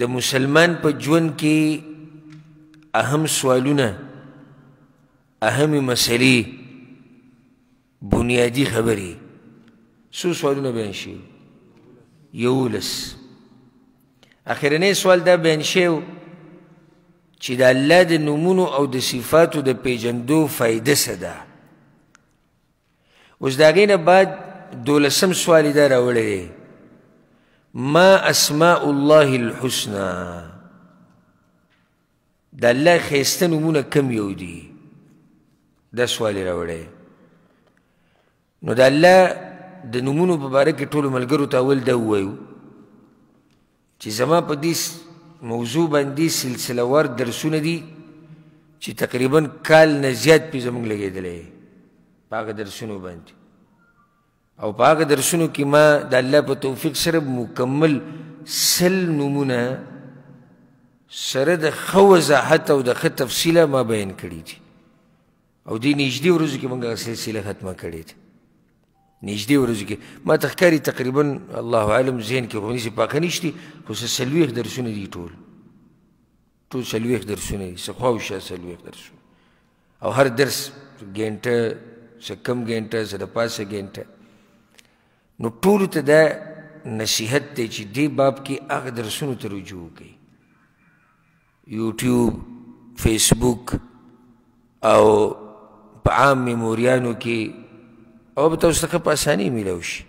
د مسلمان په جون کې اهم سوالونه اهم مسلې بنیادی خبرې سو سوالونه بیان شي یولس اخرنی سوال دا بیان شوی چې د الله د نومونو او د صفاتو د پیجندو فایده څه ده اوس د هغې نه بعد دولسم سوال یې دا راوړی دی ما اسماء الله الحسنه د الله ښایسته نومونه کم یو دي دا سوال یې راوړی نو د الله د نومونو په باره کې ټولو ملګرو ته اول دا ووایو چې زما په دې موضوع باندې سلسله ور درسونه دي چې تقریبا کال نه زیات په زمونږ لګیدلې پاګه درسونه باندې او پاګه درسونو کې ما د الله په توفیق سره مکمل سل نمونه سره د خو وضاحت او د ښه تفصیله ما بیان کړي دي او دې نږدې ورځو کې موږ سلسله ختمه کړې ده نږدې ورځو کې ما ته ښکاري تقریبا الله عالم ذهن کې خو داسې پاکه نشتي خو څه څلوېښت درسونه دي ټول ټول څلوېښت درسونه دي څه خواوشا څلوېښت درسونه او هر درس ګینټه څه کم ګینټه څه د پاسه ګینټه نو ټولو ته دا نصیحت دی چې دې باب کې هغه درسونو ته رجوع وکړئ یوټیوب فیسبوک او په عام میموریانو کې او به تاسو ته په اسانۍ میلاو شي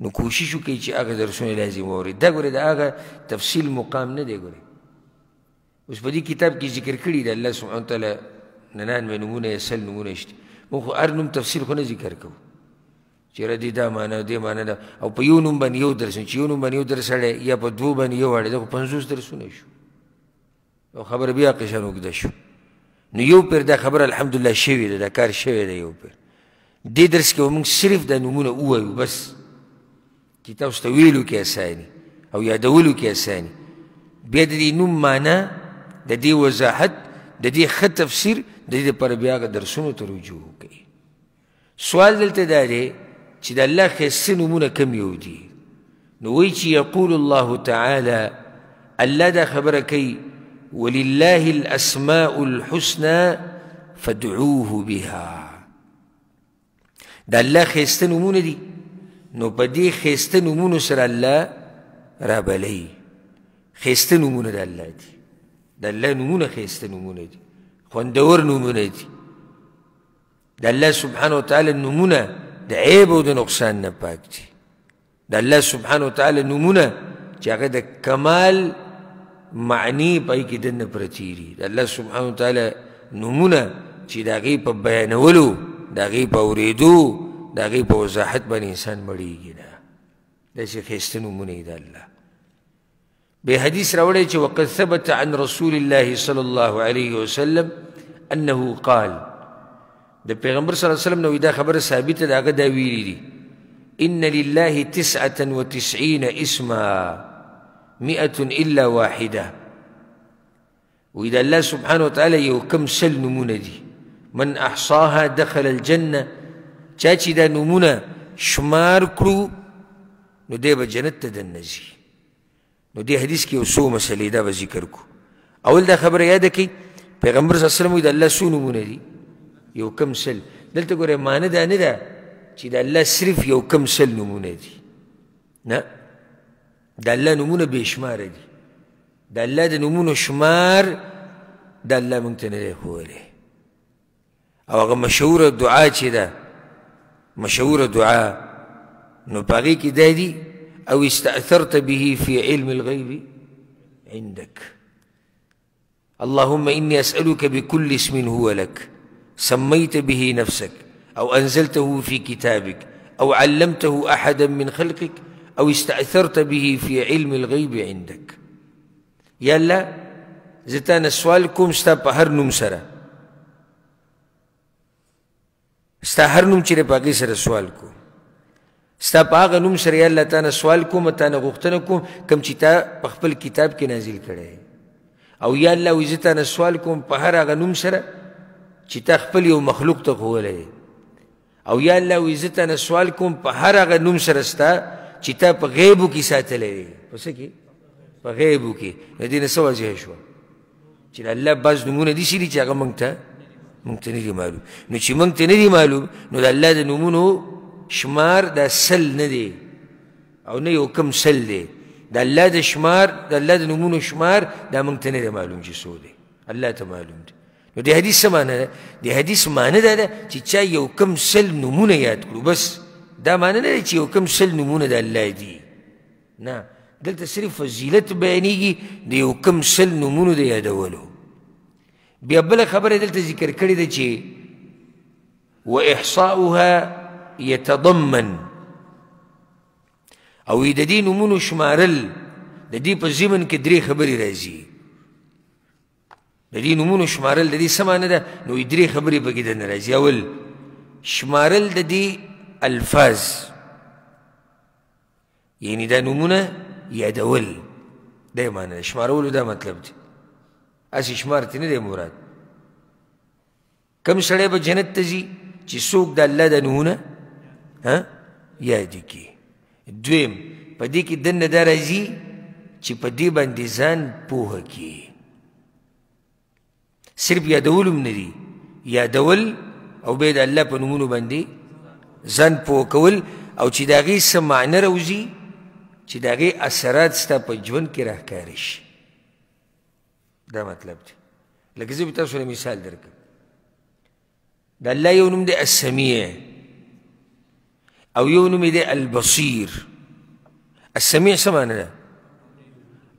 نو کوشش وکړئ چې هغه درسونه لازم واورئ دا ګورئ د هغه تفصیل مقام نه دی ګورئ اوس په دې کتاب کې ذکر کړي د الله سبحانه وتعالی ننانوې نومونه یې سل نومونه شته موږ خو هر نوم تفصیل خو نه ذکر کوو چیرې دې دا معنا دې معنا دا او په یو نوم باندې یو درس چې یو نوم باندې یو درس اړې یا په دوو باندې یو اړې دا 50 درسونه شو او خبر بیا قشنوګ ده شو نو یو پر دا خبر الحمدلله شوی ده دا کار شوی ده یو پر دې درس کې موږ صرف د نمونه ووایو بس چې تاسو ته ویلو کې اساني او یادولو کې اساني بیا د دې نوم معنا د دې وضاحت د دې ښه تفسیر د دې لپاره بیا درسونو ته رجوع وکړئ سوال دلته دا دی چې د الله ښایسته نومونه کم یو دي نو وایي چې یقول الله تعالی الله دا خبره کوي ولله الاسماء الحسنى فادعوه بها د الله خیسته نومونه دي نو په دې خیسته نومونو سره الله رابلی خیسته نومونه د الله دي د الله نومونه خیسته نومونه دي خوندور نومونه دي د الله سبحانه وتعالی نومونه د عیب او د نقصان نه پاک دي د الله سبحانه وتعالی نومونه چې هغه د کمال معنی پای کې دنه پرتیری د الله سبحانه وتعالی نومونه چې د هغې په بیانولو دغې په اورېدو د هغې په وضاحت باندې انسان مړېږي نه داسې ښایسته نومونه یې د الله بې حدیث راوړی چې وقد ثبت عن رسول الله صلی الله علیه وسلم انه قال د پیغمبر صلی الله علیه وسلم نو دا خبره ثابته ده هغه دا ویلي دي ان لله تسعة وتسعين اسما مئة إلا واحدة وإذا الله سبحانه وتعالى يو كم سل نمونة دي من احصاها دخل الجنه چا چې دا نومونه شمار کړو نو دی به جنت ته دننه نو دې حدیث کې اوسو مسلې دا به ذکر کو اول دا خبره یاد کړئ پیغمبر صلی الله علیه وسلم د الله سو نمونه دي یو کم سل دلته ګوره معنی دا نه ده چې د الله صرف یو کم سل نمونه دي نه د الله نمونه بېشماره دي د الله د نمونو شمار د الله موږ ته نه دی ښوولی او هغه مشهوره دعا چې ده مشهور دعا نو په هغې کې دا دي او استأثرت به في علم الغيب عندك اللهم إني أسألك بكل اسم هو لك سميت به نفسك أو أنزلته في كتابك أو علمته أحدا من خلقك أو استأثرت به في علم الغيب عندك يلا زتان السؤال كم ستا هر نمسره ستا هر نوم چې پاګي سره سوال کو ستا پاغه نوم سره الله تعالی سوال کوم ته نه غوښتنه کوم کم چې تا په خپل کتاب کې نازل کړي او یا الله عزت نه سوال کوم په هر هغه نوم سره چې تا خپل یو مخلوق ته غولې او یا الله عزت نه سوال کوم په هر هغه نوم سره ستا چې تا په غیبو کې ساتلې پس کې په غیبو کې دې نه سوځي شو چې الله بس نمونه دي شي چې هغه مونږ ته مونږ ته نه دي معلوم نو چې مونږ ته نه دي معلوم نو د الله د نومونو شمار دا سل نه دی او نه یو کم سل دی د الله د شمار د الله د نومونو شمار دا مونږ ته نه دی معلوم چې څو دی الله ته معلوم دی نو د حدیث څه معنی ده د حدیث معنی دا ده چې چا یو کم سل نومونه یاد کړو بس دا معنی نه ده چې یو کم سل نومونه د الله دي نه دلته صرف فضیلت بیانیږي د یو کم سل نومونو د یادولو بیا بل خبره دلته ذکر کړی دی چې و احصاؤها يتضمن او د دې نومونو شمارل د دې په ضمن کې درې خبرې راځي د دې نومونو شمارل د دې سمانه ده نو درې خبرې پکې د ناراضي اول شمارل د دې الفاظ یعنی دا نومونه یادول دا معنی شمارول دا مطلب دی اسی شمارتی نه دی مراد کم سړی به جنت ته ځي چې څوک د الله د نومونه یادې کړي دویم په دې کې دننه دا راځي چې په دې باندې ځان پوهه کړي صرف یادول هم نه دي یادول او بیا د الله په نومونو باندې ځان پوه کول او چې د هغې څه معنه راوځي چې د هغې اثرات ستا په ژوند کې راښکاره شي دا مطلب دی لکه زه به تاسو مثال درکړم د الله یو نوم دی السمیع او یو نوم یې دی البصیر السمیع څه معنی ده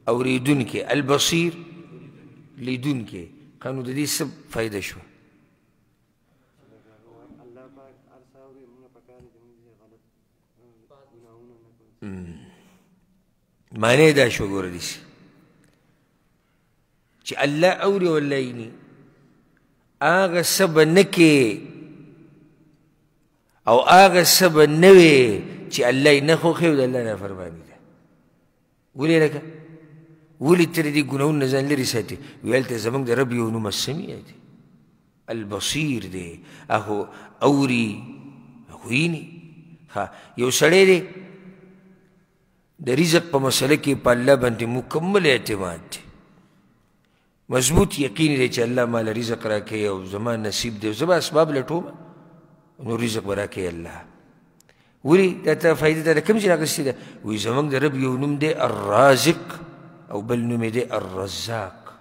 اورېدونکی البصیر لیدونکی قانو د دې څه فایده شوه معنی دا شو ګوره دې چې الله اوري ولینی هغه سب نه کې او هغه سب نه وي چې الله نه خو خو د الله نه فرمانی ده ولې لکه ولې تر دې ګناونه ځان لري ساتي ویل ته زمونږ د رب یو نوم السمیع دی البصیر دی اهو اوري ویني ها یو سړی دی د رزق په مسله کې په الله باندې مکمل اعتماد دی مضبوط یقین دی چې الله مال رزق راکوي او زما نصیب دی زما اسباب لټوم نو رزق به راکوي الله ولې دا ته فایده ده کوم چې راغستې ده وایي زموږ د رب یو نوم دی الرازق او بل نوم یې دی الرزاق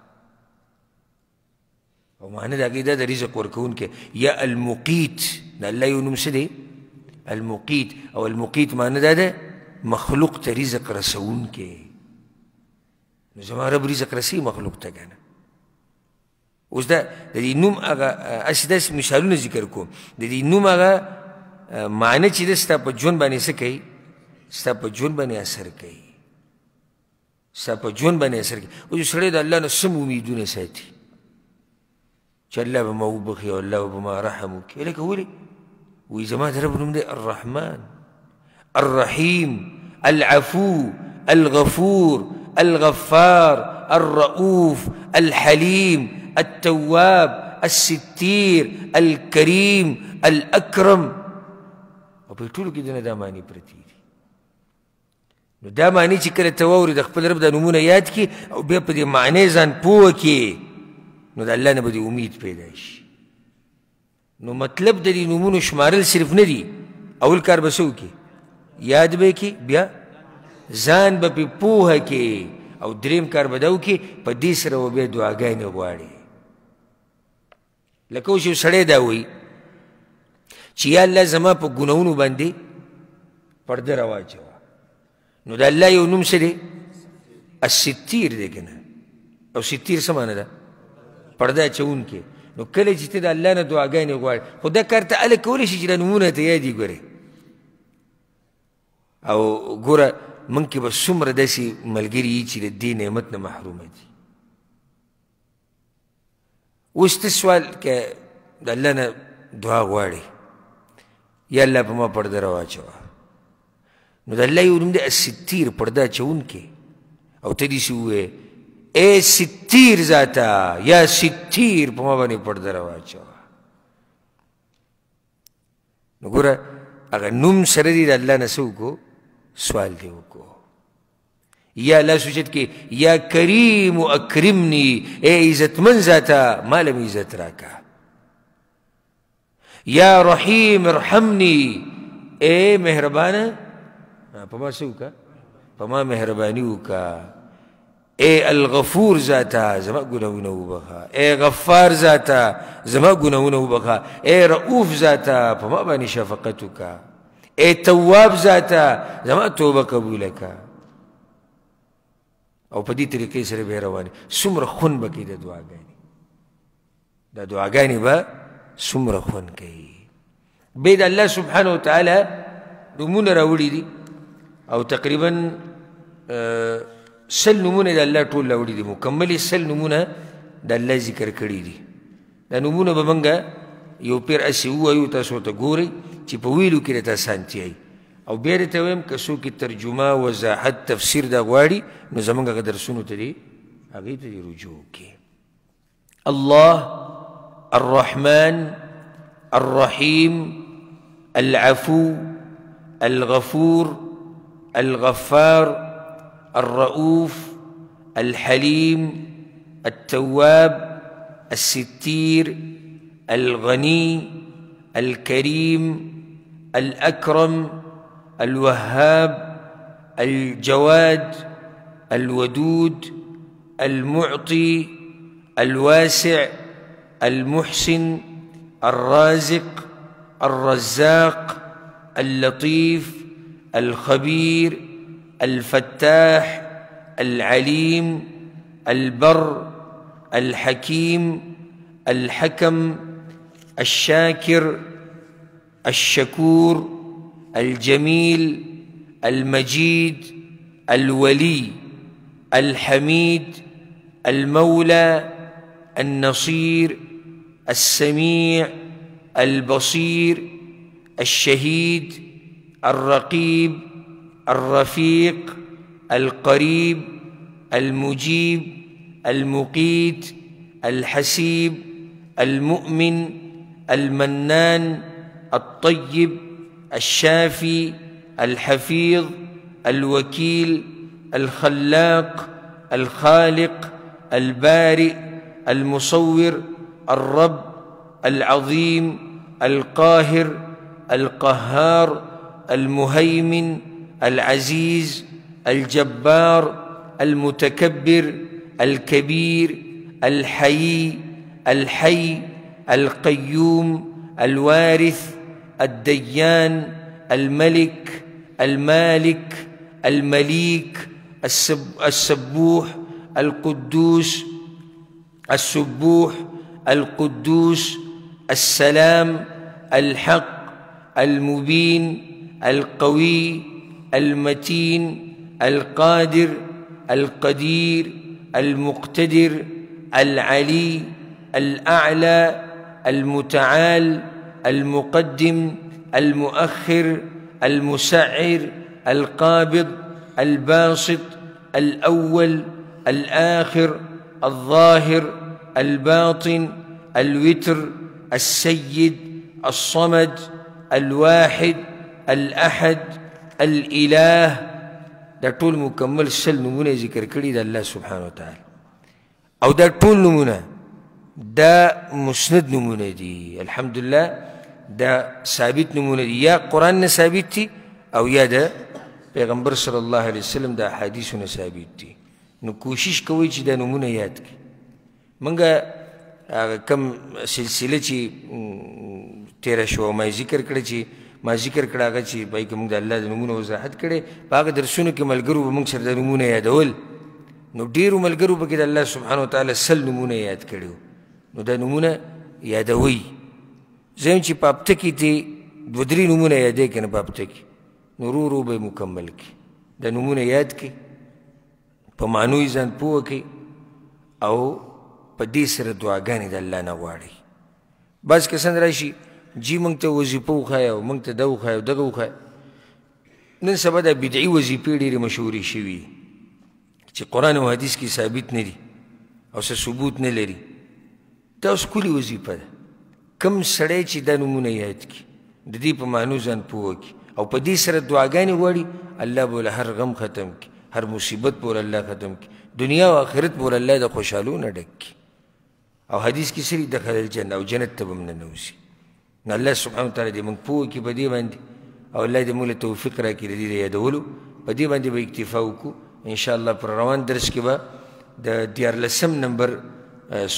او معنی د هغې دا د رزق ورکوونکی یا المقیت د الله یو نوم څه دی المقیت او المقیت معنی دا ده مخلوق ته رزق رسوونکی نو زما رب رزق رسی مخلوق ته که اوس دا د دې نوم هغه هسې داسې مثالونه ذکر کوم د دې نوم هغه معنی چې ده ستا په ژوند باندې څه کوي ستا په ژوند باندې اثر کوي ستا په ژوند باندې اثر کوي اوس سړی د الله نه سم امیدونه ساتي چې الله به ما وبخي او الله به ما رحم وکړي لکه ولې وي زما د رب نوم دی الرحمن الرحيم العفو الغفور الغفار الرؤوف الحليم التواب الستیر الکریم الاکرم او په ټولو کې دنه دا معنی پرتی دي نو دا معنی چې کله ته واورې د خپل رب د نومونه یاد کړي او بیا په دې معنی ځان پوه کړي نو د الله نه به امید پیدا شي نو مطلب د دې نومونو شمارل صرف نه دي اول کار به څه وکړي یاد به کړي بیا ځان به پې پوهه کړي او دریم کار به دا وکړي په دې سره به بیا دعاګانې غواړي لکه اوس یو سړی دا وایي چې یا الله زما په ګناهونو باندې پرده راواچوه نو د الله یو نوم څه دی الستیر دی که نه او ستیر څه معنی ده پرده اچوونکی نو کله چې ته د الله نه دعاګانې غواړې خو دا کار ته هله کولی شي چې دا نومونه ته یادي ګورې او ګوره موږ کې به څومره داسې ملګري یي چې د دې نعمت نه محرومه دي اوس ته سوال کې د الله نه دعا غواړي یا الله په ما پرده راواچوه نو د الله یو نوم دی ستیر پرده اچوونکی او ته داسې ووایې اے ستیر ذاته یا ستیر په ما باندې پرده راواچوه نو ګوره هغه نوم سره دې د الله نه څه وکړو سوال دې وکړو يا لا سوچت کې یا کریم اکرمنی اے إيه عزت من ذاتا مالم عزت راکا یا رحیم ارحمنی اے إيه مهربان پما آه، سو کا پما مهربانی وکا اے إيه الغفور ذاتا زما ګناونه بخا اے غفار ذاتا زما ګناونه بخا اے رؤوف ذاتا فما باني شفقتك اے تواب ذاتا زما توبه قبولکا او په دې طریقې سره به رواني څومره خون به کې د دعاګانې د دعاګانې به څومره خون کوي بيد الله سبحانه وتعالى نمونه راوړي دي او تقریبا سل نمونه د الله ټول راوړي دي مکمل سل نمونه د الله ذکر کړي دي دا نمونه به منګه یو پیر اسی وایو تاسو ته ګوري چې په ویلو کې راته سانتي او بیا ته ویم که څوک ترجمه وضاحت تفسیر دا غواړي نو زمونږ هغه درسونو ته دی هغې ته دې رجوع الله الرحمن الرحيم العفو الغفور الغفار الرؤوف الحليم التواب الستير الغني الكريم الأكرم الوهاب الجواد الودود المعطي الواسع المحسن الرازق الرزاق اللطيف الخبير الفتاح العليم البر الحكيم الحكم الشاكر الشكور الجميل المجيد الولي الحميد المولى النصير السميع البصير الشهيد الرقيب الرفيق القريب المجيب المقيت الحسيب المؤمن المنان الطيب الشافي الحفيظ الوكيل الخلاق الخالق البارئ المصور الرب العظيم القاهر القهار المهيمن العزيز الجبار المتكبر الكبير الحيي الحي القيوم الوارث الديان الملك المالك المليك السب السبوح القدوس السبوح القدوس السلام الحق المبين القوي المتين القادر القدير المقتدر العلي الاعلى المتعال المقدم المؤخر المسعر القابض الباسط الأول الآخر الظاهر الباطن الوتر السيد الصمد الواحد الأحد الإله دا طول مكمل سل نمونه ذكر كلي دا الله سبحانه وتعالى او دا طول نمونه دا مسند نمونه دي الحمد لله دا ثابت نمونه دي یا قرآن نه ثابت دي او یا د پیغمبر صلی الله علیه وسلم د احادیثو نه ثابت دي نو کوشش کوئ چې دا نمونه یاد کړي موږه هغه کم سلسله چې تیره شوه ما ذکر کړه چې ما ذکر کړه هغه چې بای که موږ د الله د نومونو وضاحت کړې په هغه درسونو کې ملګرو به موږ سره د نومونه یادول نو ډېرو ملګرو پکې د الله سبحانه وتعالی سل نومونه یاد کړي نو دا نومونه یادوئ زم چې پاپته کې دي دو درې نمونه یادې کنه پاپته کې نو رو رو به مکمل کې د نمونه یاد کې په مانوي ځان پوه کې او په دې سره دعاګانې د الله نه غواړي بس که څنګه راشي جی مونږ ته وظیفه وښایه او مونږ ته ده وښایه او دغه وښایه نن سبا د بدعي وظیفې ډېرې مشهورې شوي چې قرآن او حدیث کې ثابت نه دي او څه ثبوت نه لري دا اوس ښکلې وظیفه ده کم سړی چې دا نومونه یاد کړي د دې په معنو ځان پوه کړي او په دې سره دعاګانې وړي الله به هر غم ختم کړي هر مصیبت پور الله ختم کړي دنیا او آخرت پور الله د خوشحالو نه ډک کړي او حدیث کې سری دخل الجنه او جنت ته به هم ننوځي نو الله سبحانه وتعالی دې موږ پوه کړي په دې باندې او الله دې موږ له توفیق راکړي د دې د یادولو په دې باندې به اکتفا وکړو انشاءالله پر روان درس کې به د دیارلسم نمبر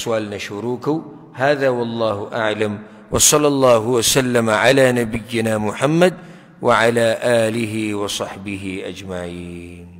سوال نه شروع کوو هذا والله أعلم وصلى الله وسلم على نبينا محمد وعلى آله وصحبه أجمعين